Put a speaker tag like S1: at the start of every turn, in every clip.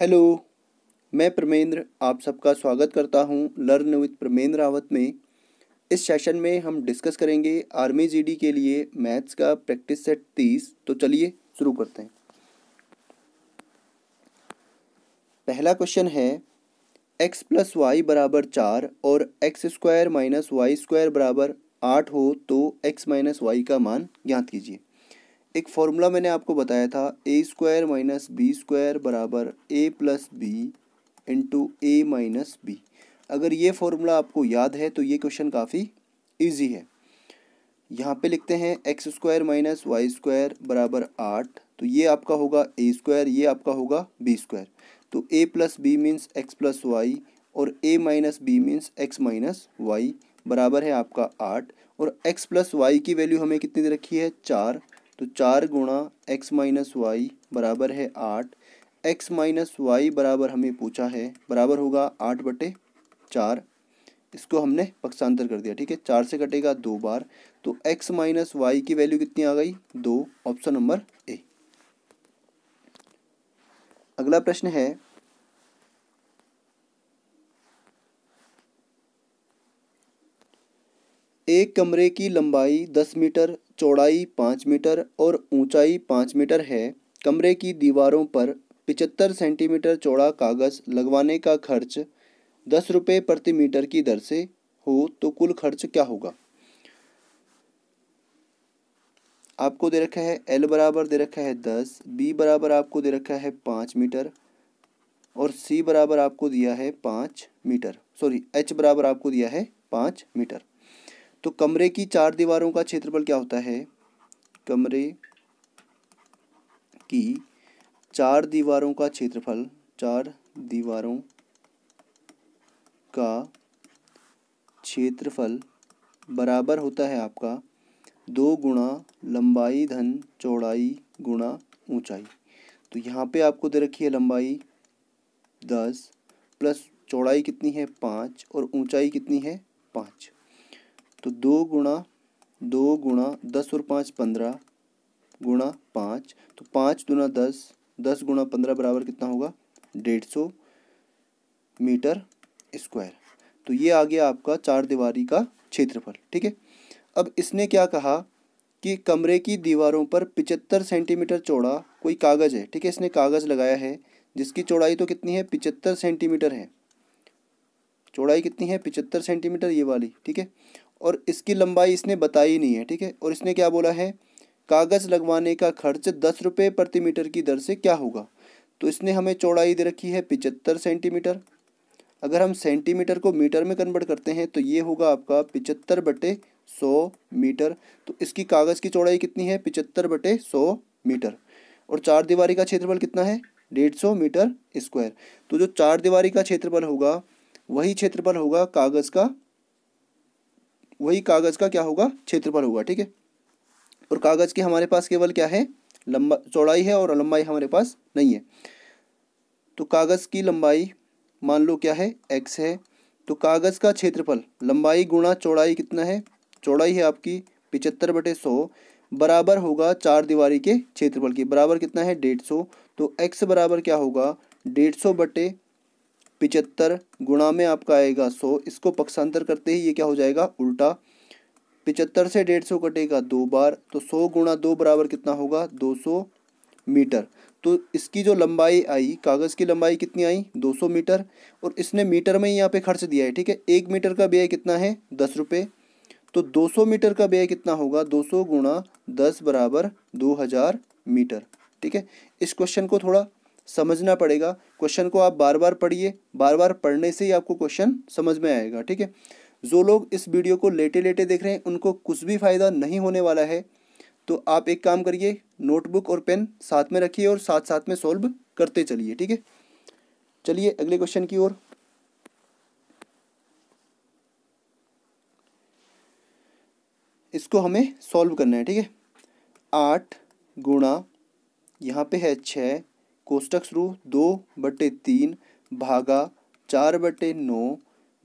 S1: Hello मैं प्रमेंद्र आप सबका स्वागत करता हूं लर्न विद प्रमेंद्र रावत में इस सेशन में हम डिस्कस करेंगे आर्मी जीडी के लिए मैथ्स का प्रैक्टिस सेट तीस तो चलिए शुरू करते हैं पहला क्वेश्चन है एक्स प्लस वाई बराबर चार और x square minus y square बराबर आठ हो तो एक्स माइनस वाई का मान ज्ञात कीजिए एक फॉर्मूला मैंने आपको बताया था a square minus b square बराबर a plus b into a minus b अगर ये फॉर्मूला आपको याद है तो ये क्वेश्चन काफ़ी इजी है यहाँ पे लिखते हैं x square minus y square बराबर आठ तो ये आपका होगा ए स्क्वायर ये आपका होगा बी स्क्वायर तो a plus b means x plus y और a minus b means x minus y बराबर है आपका आठ और एक्स प्लस वाई की वैल्यू हमें कितनी दे रखी है चार तो चार गुणा एक्स माइनस वाई बराबर है आठ एक्स माइनस वाई बराबर हमें पूछा है बराबर होगा आठ बटे चार इसको हमने पक्षांतर कर दिया ठीक है चार से कटेगा दो बार तो एक्स माइनस वाई की वैल्यू कितनी आ गई दो ऑप्शन नंबर ए अगला प्रश्न है एक कमरे की लंबाई दस मीटर चौड़ाई पाँच मीटर और ऊंचाई पाँच मीटर है कमरे की दीवारों पर पिचहत्तर सेंटीमीटर चौड़ा कागज़ लगवाने का खर्च दस रुपये प्रति मीटर की दर से हो तो कुल खर्च क्या होगा आपको दे रखा है एल बराबर दे रखा है दस बी बराबर आपको दे रखा है पाँच मीटर और सी बराबर आपको दिया है पाँच मीटर सॉरी एच बराबर आपको दिया है पाँच मीटर तो कमरे की चार दीवारों का क्षेत्रफल क्या होता है कमरे की चार दीवारों का क्षेत्रफल चार दीवारों का क्षेत्रफल बराबर होता है आपका दो गुणा लंबाई धन चौड़ाई गुणा ऊंचाई तो यहाँ पे आपको दे रखी है लंबाई दस प्लस चौड़ाई कितनी है पाँच और ऊंचाई कितनी है पाँच तो दो गुणा दो गुणा दस और पाँच पंद्रह गुणा पाँच तो पाँच दुना दस दस गुणा पंद्रह बराबर कितना होगा डेढ़ सौ मीटर स्क्वायर तो ये आ गया आपका चार दीवारी का क्षेत्रफल ठीक है अब इसने क्या कहा कि कमरे की दीवारों पर पिचहत्तर सेंटीमीटर चौड़ा कोई कागज़ है ठीक है इसने कागज़ लगाया है जिसकी चौड़ाई तो कितनी है पिचहत्तर सेंटीमीटर है चौड़ाई कितनी है पिचहत्तर सेंटीमीटर ये वाली ठीक है और इसकी लंबाई इसने बताई नहीं है ठीक है और इसने क्या बोला है कागज़ लगवाने का खर्च दस रुपये प्रति मीटर की दर से क्या होगा तो इसने हमें चौड़ाई दे रखी है पिचहत्तर सेंटीमीटर अगर हम सेंटीमीटर को मीटर में कन्वर्ट करते हैं तो ये होगा आपका पिचहत्तर बटे सौ मीटर तो इसकी कागज़ की चौड़ाई कितनी है पिचहत्तर बटे सौ मीटर और चार दीवारी का क्षेत्रफल कितना है डेढ़ सौ मीटर स्क्वायर तो जो चार दीवारी का क्षेत्रफल होगा वही क्षेत्रफल होगा कागज़ का वही कागज़ का क्या होगा क्षेत्रफल होगा ठीक है और कागज़ की हमारे पास केवल क्या है लंबा चौड़ाई है और लंबाई हमारे पास नहीं है तो कागज़ की लंबाई मान लो क्या है एक्स है तो कागज़ का क्षेत्रफल लंबाई गुणा चौड़ाई कितना है चौड़ाई है आपकी पिचहत्तर बटे सौ बराबर होगा चार दीवारी के क्षेत्रफल के बराबर कितना है डेढ़ सौ तो एक्स बराबर क्या होगा डेढ़ सौ बटे पिचहत्तर गुणा में आपका आएगा सौ इसको पक्षांतर करते ही ये क्या हो जाएगा उल्टा पिचहत्तर से डेढ़ सौ कटेगा दो बार तो सौ गुणा दो बराबर कितना होगा दो सौ मीटर तो इसकी जो लंबाई आई कागज़ की लंबाई कितनी आई दो सौ मीटर और इसने मीटर में ही यहाँ पे खर्च दिया है ठीक है एक मीटर का व्यय कितना है दस रुपये तो दो सौ मीटर का व्यय कितना होगा दो सौ गुणा दस बराबर दो हज़ार मीटर ठीक है इस क्वेश्चन को थोड़ा समझना पड़ेगा क्वेश्चन को आप बार बार पढ़िए बार बार पढ़ने से ही आपको क्वेश्चन समझ में आएगा ठीक है जो लोग इस वीडियो को लेटे लेटे देख रहे हैं उनको कुछ भी फ़ायदा नहीं होने वाला है तो आप एक काम करिए नोटबुक और पेन साथ में रखिए और साथ साथ में सॉल्व करते चलिए ठीक है चलिए अगले क्वेश्चन की ओर इसको हमें सॉल्व करना है ठीक है आठ गुणा यहाँ पे है छः कोष्टक शुरू दो बटे तीन भागा चार बटे नौ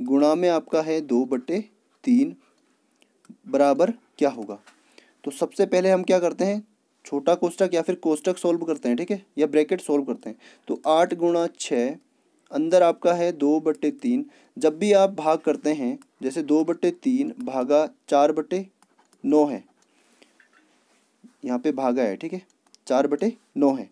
S1: गुणा में आपका है दो बटे तीन बराबर क्या होगा तो सबसे पहले हम क्या करते हैं छोटा कोष्टक या फिर कोष्टक सॉल्व करते हैं ठीक है या ब्रैकेट सॉल्व करते हैं तो आठ गुणा छः अंदर आपका है दो बटे तीन जब भी आप भाग करते हैं जैसे दो बटे तीन भागा चार बटे नौ है यहाँ पे भागा है ठीक है चार बटे नौ है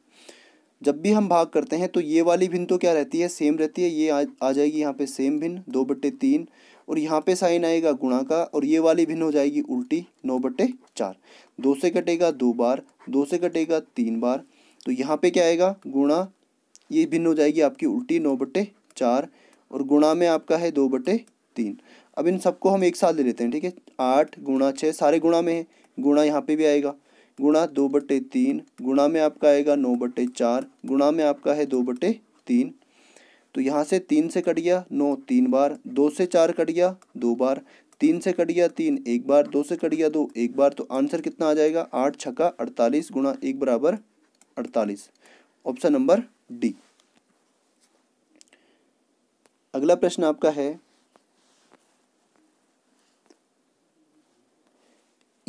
S1: जब भी हम भाग करते हैं तो ये वाली भिन्न तो क्या रहती है सेम रहती है ये आ, आ जाएगी यहाँ पे सेम भिन्न दो बट्टे तीन और यहाँ पे साइन आएगा गुणा का और ये वाली भिन्न हो जाएगी उल्टी नौ बट्टे चार दो से कटेगा दो बार दो से कटेगा तीन बार तो यहाँ पे क्या आएगा गुणा ये भिन्न हो जाएगी आपकी उल्टी नौ बट्टे चार और गुणा में आपका है दो बट्टे तीन अब इन सबको हम एक साथ ले लेते हैं ठीक है आठ गुणा छः सारे गुणा में है गुणा यहाँ पे भी आएगा गुणा दो बटे तीन गुणा में आपका आएगा नौ बटे चार गुणा में आपका है दो बटे तीन तो यहाँ से तीन से कट गया नौ तीन बार दो से चार कट गया दो बार तीन से कट गया तीन एक बार दो से कट गया दो एक बार तो आंसर कितना आ जाएगा आठ छक्का अड़तालीस गुणा एक बराबर अड़तालीस ऑप्शन नंबर डी अगला प्रश्न आपका है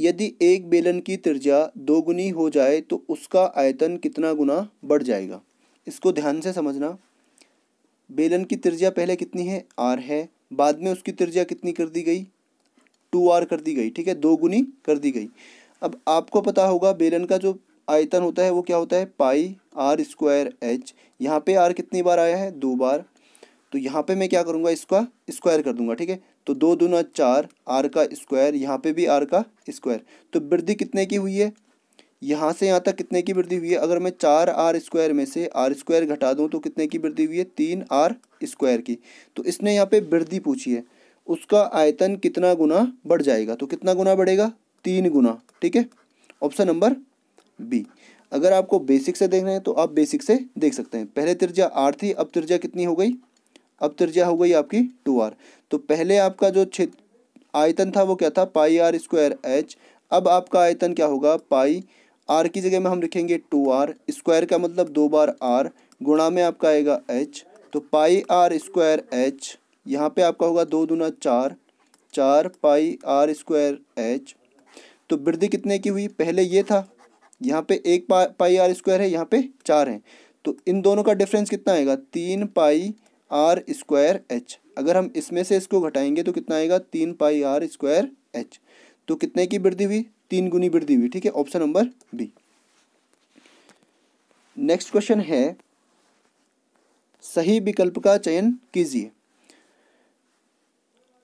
S1: यदि एक बेलन की त्रिज्या दोगुनी हो जाए तो उसका आयतन कितना गुना बढ़ जाएगा इसको ध्यान से समझना बेलन की त्रिज्या पहले कितनी है आर है बाद में उसकी त्रिज्या कितनी कर दी गई टू आर कर दी गई ठीक है दो गुनी कर दी गई अब आपको पता होगा बेलन का जो आयतन होता है वो क्या होता है पाई आर स्क्वायर एच यहाँ पे आर कितनी बार आया है दो बार तो यहाँ पे मैं क्या करूँगा इसका स्क्वायर कर दूंगा ठीक है तो दो दूना चार आर का स्क्वायर यहाँ पे भी आर का स्क्वायर तो वृद्धि कितने की हुई है यहाँ से यहाँ तक कितने की वृद्धि हुई है अगर मैं चार आर स्क्वायर में से आर स्क्वायर घटा दूँ तो कितने की वृद्धि हुई है तीन आर स्क्वायर की तो इसने यहाँ पे वृद्धि पूछी है उसका आयतन कितना गुना बढ़ जाएगा तो कितना गुना बढ़ेगा तीन गुना ठीक है ऑप्शन नंबर बी अगर आपको बेसिक से देखना है तो आप बेसिक से देख सकते हैं पहले त्रिज्या आर थी अब त्रिज्या कितनी हो गई अब त्रिज्या हो गई आपकी टू आर तो पहले आपका जो क्षेत्र आयतन था वो क्या था पाई आर स्क्वायर एच अब आपका आयतन क्या होगा पाई आर की जगह में हम लिखेंगे टू आर स्क्वायर का मतलब दो बार आर गुणा में आपका आएगा एच तो पाई आर स्क्वायर एच यहाँ पे आपका होगा दो दूना चार चार पाई आर स्क्वायर एच तो वृद्धि कितने की हुई पहले ये था यहाँ पे एक पा, पाई आर स्क्वायर है यहाँ पे चार है तो इन दोनों का डिफरेंस कितना आएगा तीन पाई आर स्क्वायर एच अगर हम इसमें से इसको घटाएंगे तो कितना आएगा तीन पाई आर स्क्वायर एच तो कितने की वृद्धि हुई तीन गुनी वृद्धि हुई ठीक है option number b next question है सही विकल्प का चयन कीजिए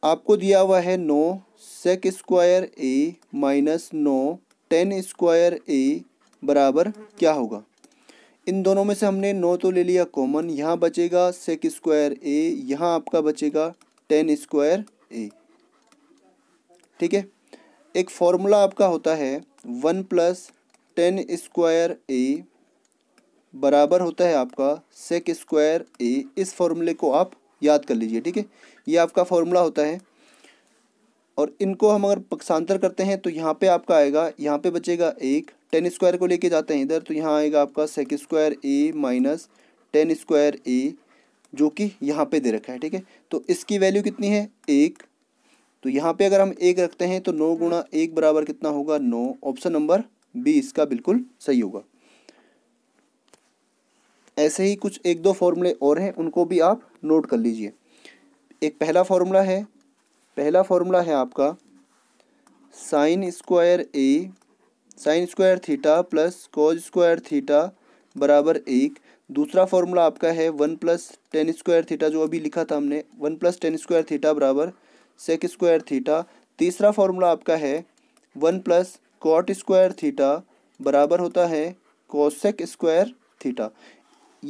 S1: आपको दिया हुआ है नौ सेक स्क्वायर ए माइनस नौ टेन स्क्वायर ए बराबर क्या होगा इन दोनों में से हमने नौ तो ले लिया कॉमन यहाँ बचेगा सेक स्क्वायर ए यहाँ आपका बचेगा टेन स्क्वायर ए ठीक है एक फॉर्मूला आपका होता है one plus tan square a बराबर होता है आपका सेक स्क्वायर ए इस फॉर्मूले को आप याद कर लीजिए ठीक है ये आपका फॉर्मूला होता है और इनको हम अगर पक्षांतर करते हैं तो यहाँ पे आपका आएगा यहाँ पे बचेगा एक टेन स्क्वायर को लेके जाते हैं इधर तो यहाँ आएगा आपका sec square a minus tan square a जो कि यहाँ पे दे रखा है ठीक है तो इसकी वैल्यू कितनी है एक तो यहाँ पे अगर हम एक रखते हैं तो नौ गुणा एक बराबर कितना होगा नौ ऑप्शन नंबर बी इसका बिल्कुल सही होगा ऐसे ही कुछ एक दो फॉर्मूले और हैं उनको भी आप नोट कर लीजिए एक पहला फॉर्मूला है पहला फॉर्मूला है आपका sine square a sine square theta plus cos square theta बराबर एक दूसरा फॉर्मूला आपका है one plus tan square theta जो अभी लिखा था हमने one plus tan square theta बराबर सेक स्क्वायर थीटा तीसरा फॉर्मूला आपका है one plus cot square theta बराबर होता है कोसेक स्क्वायर थीटा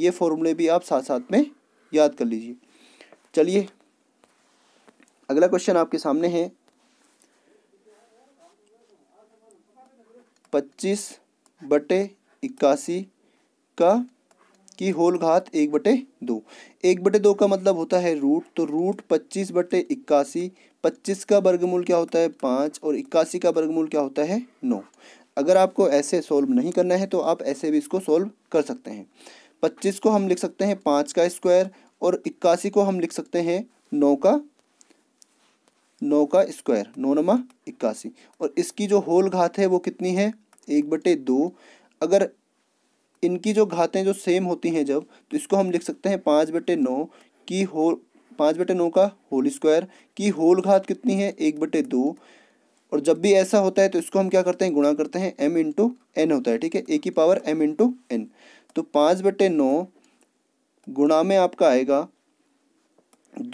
S1: ये फॉर्मूले भी आप साथ साथ में याद कर लीजिए चलिए अगला क्वेश्चन आपके सामने है पच्चीस बटे इक्यासी का की होल घात एक बटे दो एक बटे दो का मतलब होता है रूट तो रूट पच्चीस बटे इक्यासी पच्चीस का वर्गमूल क्या होता है पाँच और इक्यासी का वर्गमूल क्या होता है नौ अगर आपको ऐसे सोल्व नहीं करना है तो आप ऐसे भी इसको सोल्व कर सकते हैं पच्चीस को हम लिख सकते हैं पाँच का स्क्वायर और इक्यासी को हम लिख सकते हैं नौ का नौ का स्क्वायर नौ नमा इक्यासी और इसकी जो होल घात है वो कितनी है एक बटे दो अगर इनकी जो घातें जो सेम होती हैं जब तो इसको हम लिख सकते हैं पाँच बटे नौ की हो पाँच बटे नौ का होल स्क्वायर की होल घात कितनी है एक बटे दो और जब भी ऐसा होता है तो इसको हम क्या करते हैं गुणा करते हैं एम इंटू एन होता है ठीक है ए की पावर एम इंटू एन तो पाँच बटे नौ गुणा में आपका आएगा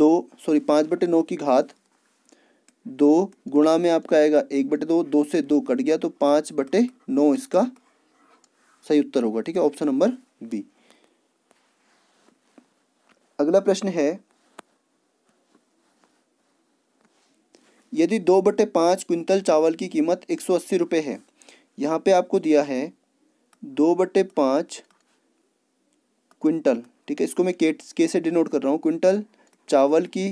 S1: दो सॉरी पाँच बटे नौ की घात दो गुणा में आपका आएगा एक बटे दो दो से दो कट गया तो पांच बटे नौ इसका सही उत्तर होगा ठीक है ऑप्शन नंबर बी अगला प्रश्न है यदि दो बटे पांच क्विंटल चावल की कीमत एक सौ अस्सी रुपये है यहां पे आपको दिया है दो बटे पांच क्विंटल ठीक है इसको मैं के, के से डिनोट कर रहा हूँ क्विंटल चावल की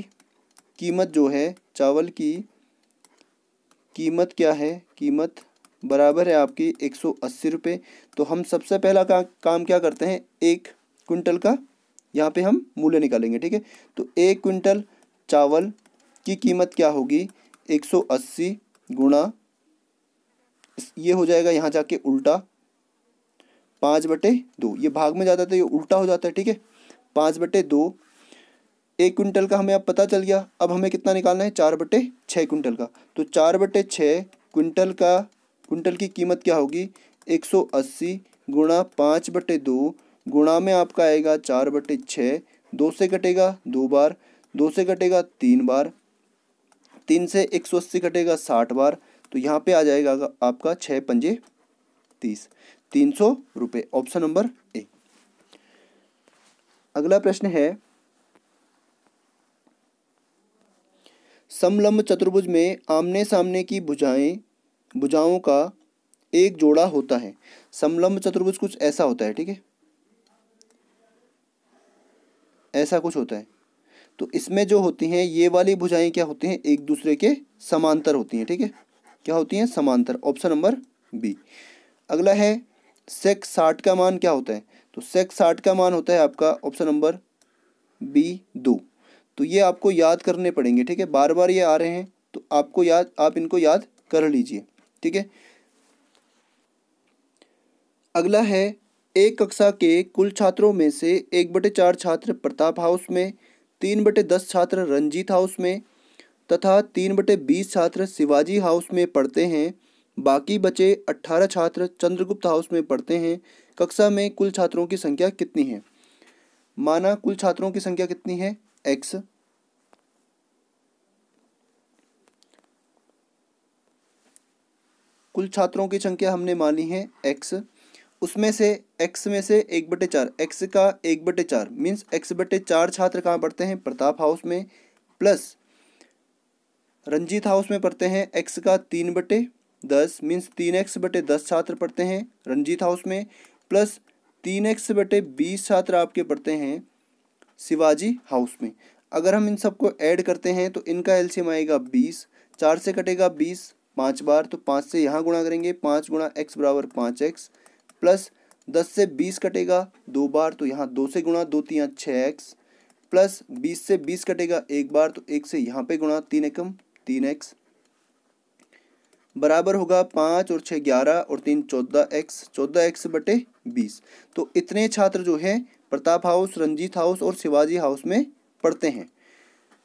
S1: कीमत जो है चावल की कीमत क्या है कीमत बराबर है आपकी एक सौ अस्सी रुपये तो हम सबसे पहला का, काम क्या करते हैं एक क्विंटल का यहाँ पे हम मूल्य निकालेंगे ठीक है तो एक क्विंटल चावल की कीमत क्या होगी एक सौ अस्सी गुणा ये हो जाएगा यहाँ जाके उल्टा पाँच बटे दो ये भाग में जाता है तो ये उल्टा हो जाता है ठीक है पाँच बटे दो एक क्विंटल का हमें अब पता चल गया अब हमें कितना निकालना है चार बटे छः क्विंटल का तो चार बटे छः क्विंटल का क्विंटल की कीमत क्या होगी एक सौ अस्सी गुणा पाँच बटे दो गुणा में आपका आएगा चार बटे छः दो से कटेगा दो बार दो से कटेगा तीन बार तीन से एक सौ अस्सी कटेगा साठ बार तो यहाँ पे आ जाएगा आपका छः पंजे तीस तीन सौ रुपये ऑप्शन नंबर ए अगला प्रश्न है समलंब चतुर्भुज में आमने सामने की भुजाएं भुजाओं का एक जोड़ा होता है समलंब चतुर्भुज कुछ ऐसा होता है ठीक है ऐसा कुछ होता है तो इसमें जो होती हैं ये वाली भुजाएं क्या होती हैं एक दूसरे के समांतर होती हैं ठीक है ठीके? क्या होती हैं समांतर ऑप्शन नंबर बी अगला है सेक साठ का मान क्या होता है तो सेक साठ का मान होता है आपका ऑप्शन नंबर बी दो तो ये आपको याद करने पड़ेंगे ठीक है बार बार ये आ रहे हैं तो आपको याद आप इनको याद कर लीजिए ठीक है अगला है एक कक्षा के कुल छात्रों में से एक बटे चार छात्र प्रताप हाउस में तीन बटे दस छात्र रंजीत हाउस में तथा तीन बटे बीस छात्र शिवाजी हाउस में पढ़ते हैं बाकी बचे अट्ठारह छात्र चंद्रगुप्त हाउस में पढ़ते हैं कक्षा में कुल छात्रों की संख्या कितनी है माना कुल छात्रों की संख्या कितनी है एक्स कुल छात्रों की संख्या हमने मानी है एक्स उसमें से एक्स में से एक बटे चार एक्स का एक बटे चार मीन्स एक्स बटे चार छात्र कहाँ पढ़ते हैं प्रताप हाउस में प्लस रंजीत हाउस में पढ़ते हैं एक्स का तीन बटे दस मीन्स तीन एक्स बटे दस छात्र पढ़ते हैं रंजीत हाउस में प्लस तीन एक्स बटे बीस छात्र आपके पढ़ते हैं शिवाजी हाउस में अगर हम इन सबको ऐड करते हैं तो इनका एलसीएम आएगा बीस चार से कटेगा बीस पाँच बार तो पाँच से यहाँ गुणा करेंगे पाँच गुणा एक्स बराबर पाँच एक्स प्लस दस से बीस कटेगा दो बार तो यहाँ दो से गुणा दो तीन छः एक्स प्लस बीस से बीस कटेगा एक बार तो एक से यहाँ पे गुणा तीन एकम तीन एक्स बराबर होगा पाँच और छः ग्यारह और तीन चौदह एक्स चौदह एक्स बटे बीस तो इतने छात्र जो हैं प्रताप हाउस रंजीत हाउस और शिवाजी हाउस में पढ़ते हैं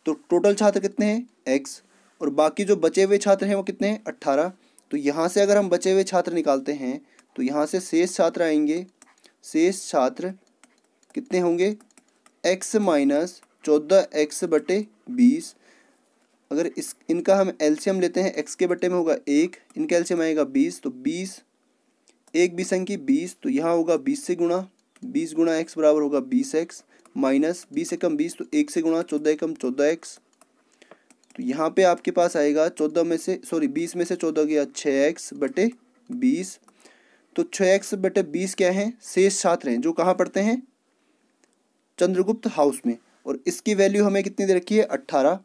S1: तो टोटल छात्र कितने हैं एक्स और बाकी जो बचे हुए छात्र हैं वो कितने हैं अट्ठारह तो यहाँ से अगर हम बचे हुए छात्र निकालते हैं तो यहाँ से शेष छात्र आएंगे शेष छात्र कितने होंगे एक्स माइनस चौदह एक्स बटे बीस अगर इस इनका हम एल्शियम लेते हैं एक्स के बटे में होगा एक इनका एल्शियम आएगा बीस तो बीस एक अंकी बीस तो यहाँ होगा बीस से गुणा बीस गुणा एक्स बराबर होगा बीस एक्स माइनस बीस एकम बीस तो एक से गुणा चौदह एकम चौदह एक्स तो यहाँ पे आपके पास आएगा चौदह में से सॉरी बीस में से चौदह गया छः एक्स बटे बीस तो छः एक्स बटे बीस क्या है शेष छात्र हैं जो कहाँ पढ़ते हैं चंद्रगुप्त हाउस में और इसकी वैल्यू हमें कितनी दे रखी है अट्ठारह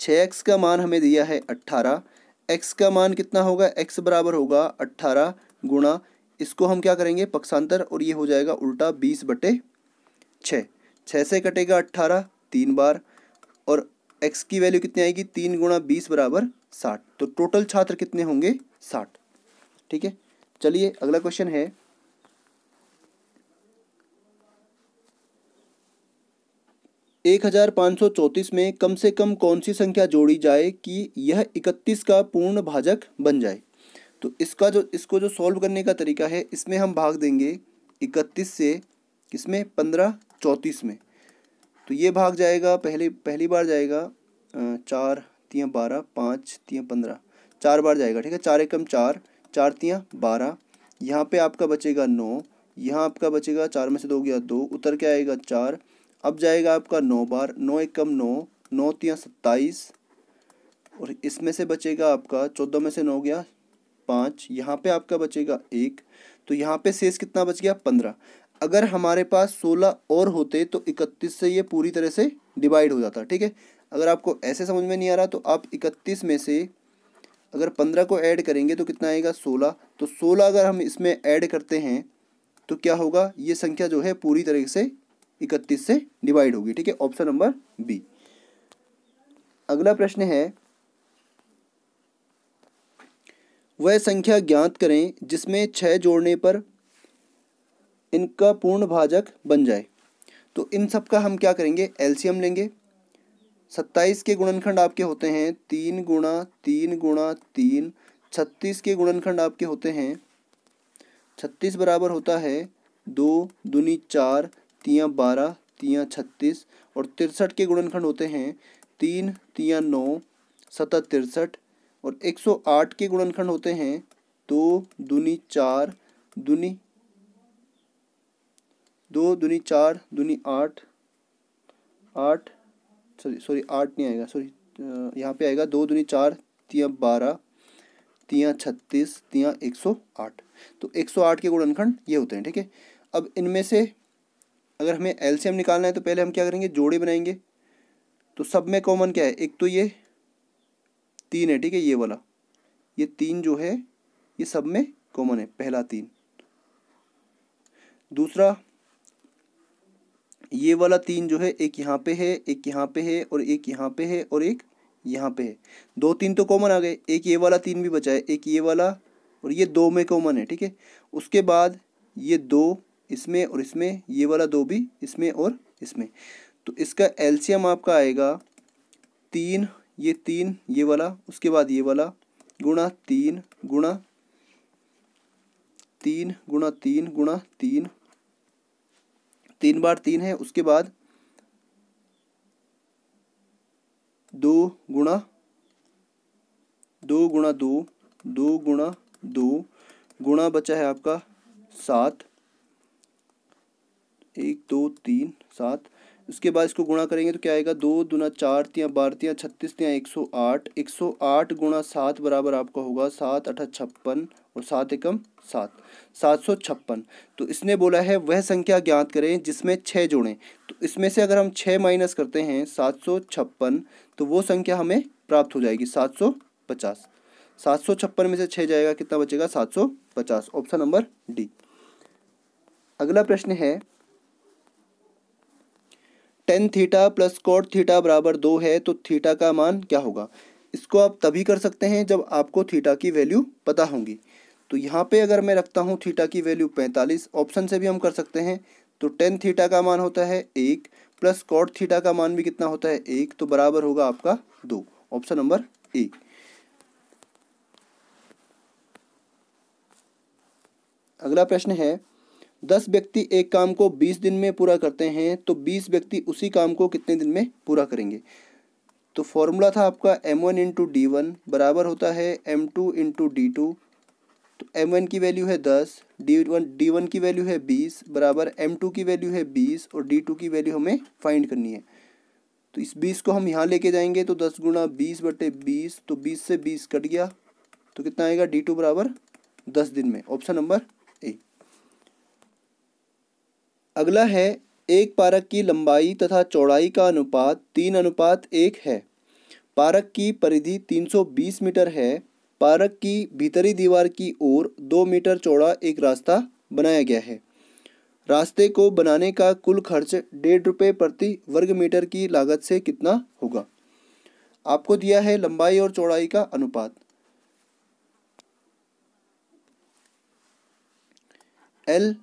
S1: छः एक्स का मान हमें दिया है अट्ठारह एक्स का मान कितना होगा एक्स बराबर होगा अट्ठारह गुणा इसको हम क्या करेंगे पक्षांतर और ये हो जाएगा उल्टा बीस बटे छः छः से कटेगा अट्ठारह तीन बार और एक्स की वैल्यू कितनी आएगी तीन गुणा बीस बराबर साठ तो टोटल छात्र कितने होंगे साठ ठीक है चलिए अगला क्वेश्चन है एक हजार पाँच सौ चौंतीस में कम से कम कौन सी संख्या जोड़ी जाए कि यह इकतीस का पूर्ण भाजक बन जाए तो इसका जो इसको जो सॉल्व करने का तरीका है इसमें हम भाग देंगे इकतीस से किसमें पंद्रह चौंतीस में तो ये भाग जाएगा पहले पहली बार जाएगा चार तिया बारह पाँच तिया पंद्रह चार बार जाएगा ठीक है चार एकम चार चार तिया बारह यहाँ पे आपका बचेगा नौ यहाँ आपका बचेगा चार में से दो गया दो उतर के आएगा चार अब जाएगा आपका नौ बार नौ एकम नौ नौ तिया सत्ताईस और इसमें से बचेगा आपका चौदह में से नौ गया पाँच यहाँ पे आपका बचेगा एक तो यहाँ पे शेष कितना बच गया पंद्रह अगर हमारे पास सोलह और होते तो इकतीस से ये पूरी तरह से डिवाइड हो जाता ठीक है अगर आपको ऐसे समझ में नहीं आ रहा तो आप इकतीस में से अगर पंद्रह को ऐड करेंगे तो कितना आएगा सोलह तो सोलह अगर हम इसमें ऐड करते हैं तो क्या होगा ये संख्या जो है पूरी तरह से इकतीस से डिवाइड होगी ठीक है ऑप्शन नंबर बी अगला प्रश्न है वह संख्या ज्ञात करें जिसमें छः जोड़ने पर इनका पूर्ण भाजक बन जाए तो इन सब का हम क्या करेंगे एलसीएम लेंगे सत्ताईस के गुणनखंड आपके होते हैं तीन गुणा तीन गुणा तीन छत्तीस के गुणनखंड आपके होते हैं छत्तीस बराबर होता है दो दूनी चार तिया बारह तिया छत्तीस और तिरसठ के गुणनखंड होते हैं तीन तिया नौ सतह तिरसठ और 108 के गुणनखंड होते हैं दो दुनी चार दुनी दो दुनी चार दुनी आठ आठ सॉरी सॉरी आठ नहीं आएगा सॉरी यहाँ पे आएगा दो दुनी चार तिया बारह तिया छत्तीस तिया एक सौ आठ तो एक सौ आठ के गुणनखंड ये होते हैं ठीक है अब इनमें से अगर हमें एलसीएम निकालना है तो पहले हम क्या करेंगे जोड़े बनाएंगे तो सब में कॉमन क्या है एक तो ये तीन है ठीक है ये वाला ये तीन जो है ये सब में कॉमन है पहला तीन दूसरा ये वाला तीन जो है एक यहाँ पे है एक यहाँ पे है और एक यहाँ पे है और एक यहाँ पे है दो तीन तो कॉमन आ गए एक ये वाला तीन भी बचा है एक ये वाला और ये दो में कॉमन है ठीक है उसके बाद ये दो इसमें और इसमें ये वाला दो भी इसमें और इसमें तो इसका एल्शियम आपका आएगा तीन ये तीन ये वाला उसके बाद ये वाला गुणा तीन गुणा तीन गुणा तीन गुणा तीन तीन बार तीन है उसके बाद दो गुणा दो गुणा दो दो गुणा दो गुणा बचा है आपका सात एक दो तीन सात उसके बाद इसको गुणा करेंगे तो क्या आएगा दो दुना चार तियाँ बारह तियाँ छत्तीस तियाँ एक सौ आठ एक सौ आठ गुणा सात बराबर आपका होगा सात अठ छप्पन और सात एकम सात सात सौ छप्पन तो इसने बोला है वह संख्या ज्ञात करें जिसमें छः जोड़ें तो इसमें से अगर हम छः माइनस करते हैं सात सौ छप्पन तो वो संख्या हमें प्राप्त हो जाएगी सात सौ पचास सात सौ छप्पन में से छः जाएगा कितना बचेगा सात सौ पचास ऑप्शन नंबर डी अगला प्रश्न है tan theta plus cot theta बराबर दो है तो थीटा का मान क्या होगा इसको आप तभी कर सकते हैं जब आपको थीटा की वैल्यू पता होंगी तो यहाँ पे अगर मैं रखता हूँ थीटा की वैल्यू पैंतालीस ऑप्शन से भी हम कर सकते हैं तो टेन थीटा का मान होता है एक प्लस कॉट थीटा का मान भी कितना होता है एक तो बराबर होगा आपका दो ऑप्शन नंबर ए अगला प्रश्न है दस व्यक्ति एक काम को बीस दिन में पूरा करते हैं तो बीस व्यक्ति उसी काम को कितने दिन में पूरा करेंगे तो फॉर्मूला था आपका m one into d one बराबर होता है m two into d two तो एम वन की वैल्यू है दस डी वन डी वन की वैल्यू है बीस बराबर एम टू की वैल्यू है बीस और डी टू की वैल्यू हमें फाइंड करनी है तो इस बीस को हम यहाँ लेके जाएंगे तो दस गुणा बीस बटे बीस तो बीस से बीस कट गया तो कितना आएगा डी टू बराबर दस दिन में ऑप्शन नंबर अगला है एक पारक की लंबाई तथा चौड़ाई का अनुपात तीन अनुपात एक है पारक की परिधि 320 मीटर है पारक की भीतरी दीवार की ओर दो मीटर चौड़ा एक रास्ता बनाया गया है रास्ते को बनाने का कुल खर्च डेढ़ रुपये प्रति वर्ग मीटर की लागत से कितना होगा आपको दिया है लंबाई और चौड़ाई का अनुपात एल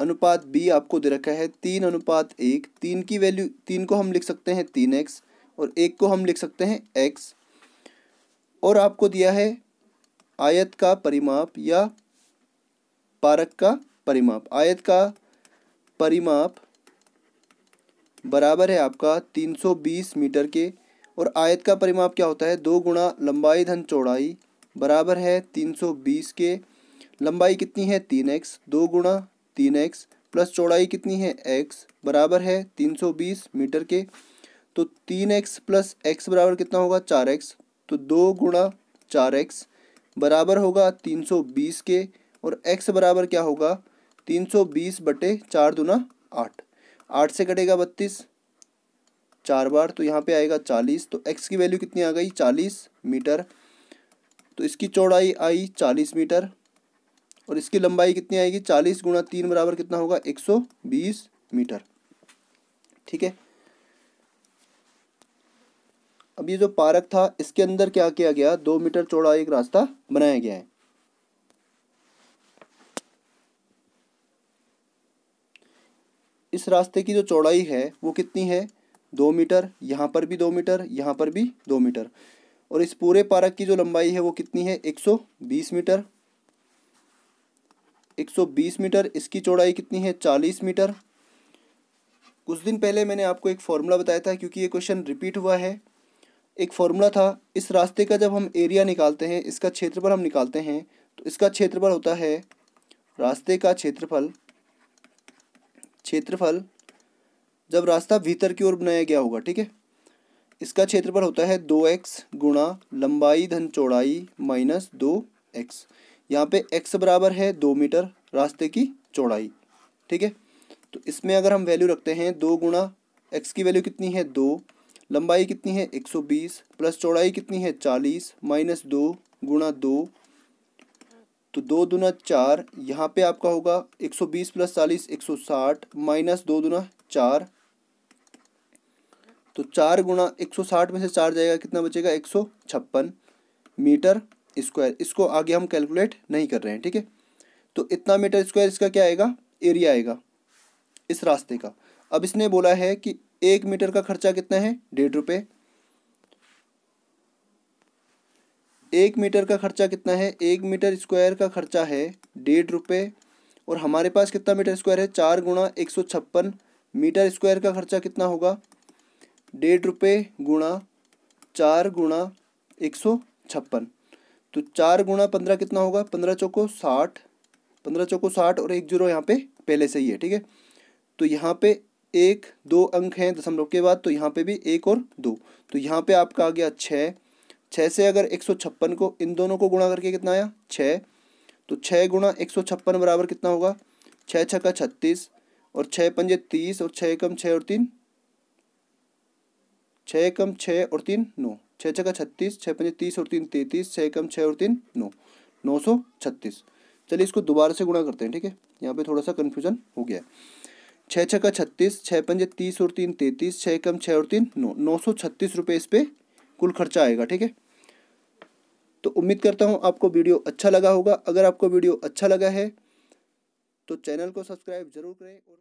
S1: अनुपात बी आपको दे रखा है तीन अनुपात एक तीन की वैल्यू तीन को हम लिख सकते हैं तीन एक्स और एक को हम लिख सकते हैं एक्स और आपको दिया है आयत का परिमाप या पारक का परिमाप आयत का परिमाप बराबर है आपका तीन सौ बीस मीटर के और आयत का परिमाप क्या होता है दो गुणा लंबाई धन चौड़ाई बराबर है तीन सौ बीस के लंबाई कितनी है तीन एक्स दो गुणा तीन एक्स प्लस चौड़ाई कितनी है एक्स बराबर है तीन सौ बीस मीटर के तो तीन एक्स प्लस एक्स बराबर कितना होगा चार एक्स तो दो गुणा चार एक्स बराबर होगा तीन सौ बीस के और एक्स बराबर क्या होगा तीन सौ बीस बटे चार दुना आठ आठ से कटेगा बत्तीस चार बार तो यहाँ पे आएगा चालीस तो एक्स की वैल्यू कितनी आ गई चालीस मीटर तो इसकी चौड़ाई आई चालीस मीटर और इसकी लंबाई कितनी आएगी चालीस गुणा तीन बराबर कितना होगा एक सौ बीस मीटर ठीक है अब ये जो पार्क था इसके अंदर क्या किया गया दो मीटर चौड़ा एक रास्ता बनाया गया है इस रास्ते की जो चौड़ाई है वो कितनी है दो मीटर यहां पर भी दो मीटर यहां पर भी दो मीटर और इस पूरे पार्क की जो लंबाई है वो कितनी है एक सौ बीस मीटर 120 मीटर इसकी चौड़ाई कितनी है 40 मीटर कुछ दिन पहले मैंने आपको एक फार्मूला बताया था क्योंकि ये क्वेश्चन रिपीट हुआ है एक फार्मूला था इस रास्ते का जब हम एरिया निकालते हैं इसका क्षेत्रफल हम निकालते हैं तो इसका क्षेत्रफल होता है रास्ते का क्षेत्रफल क्षेत्रफल जब रास्ता भीतर की ओर बनाया गया होगा ठीक है इसका क्षेत्रफल होता है दो एक्स गुणा लंबाई धन चौड़ाई माइनस दो एक्स यहाँ पे x बराबर है दो मीटर रास्ते की चौड़ाई ठीक है तो इसमें अगर हम वैल्यू रखते हैं दो गुणा एक्स की वैल्यू कितनी है दो लंबाई कितनी है एक सौ बीस प्लस चौड़ाई कितनी है चालीस माइनस दो गुणा दो तो दो दुना चार यहाँ पे आपका होगा एक सौ बीस प्लस चालीस एक सौ साठ माइनस दो दुना चार तो चार गुणा एक सौ साठ में से चार जाएगा कितना बचेगा एक सौ छप्पन मीटर स्क्वायर इसको आगे हम कैलकुलेट नहीं कर रहे हैं ठीक है तो इतना मीटर स्क्वायर इसका क्या आएगा एरिया आएगा इस रास्ते का अब इसने बोला है कि एक मीटर का खर्चा कितना है डेढ़ रुपये एक मीटर का खर्चा कितना है एक मीटर स्क्वायर का खर्चा है डेढ़ रुपये और हमारे पास कितना मीटर स्क्वायर है चार गुणा एक सौ छप्पन मीटर स्क्वायर का खर्चा कितना होगा डेढ़ रुपये गुणा चार गुणा एक सौ छप्पन तो चार गुणा पंद्रह कितना होगा पंद्रह चौको साठ पंद्रह चौको साठ और एक जीरो यहाँ पे पहले से ही है ठीक है तो यहाँ पे एक दो अंक हैं दशमलव के बाद तो यहाँ पे भी एक और दो तो यहाँ पे आपका आ गया छः छः से अगर एक सौ छप्पन को इन दोनों को गुणा करके कितना आया छः तो छः गुणा एक सौ छप्पन बराबर कितना होगा छः छः का छत्तीस और छः पंजे तीस और छः एकम छः और तीन छः एकम छः और तीन नौ छः छः का छत्तीस छः पंजे तीस और तीन तैंतीस छः कम छः और तीन नौ नौ सौ छत्तीस चलिए इसको दोबारा से गुणा करते हैं ठीक है यहाँ पे थोड़ा सा कन्फ्यूजन हो गया छः छः का छत्तीस छः पंजे तीस और तीन तैंतीस छः कम छः और तीन नौ नौ सौ छत्तीस रुपये इस पर कुल खर्चा आएगा ठीक है तो उम्मीद करता हूँ आपको वीडियो अच्छा लगा होगा अगर आपको वीडियो अच्छा लगा है तो चैनल को सब्सक्राइब जरूर करें और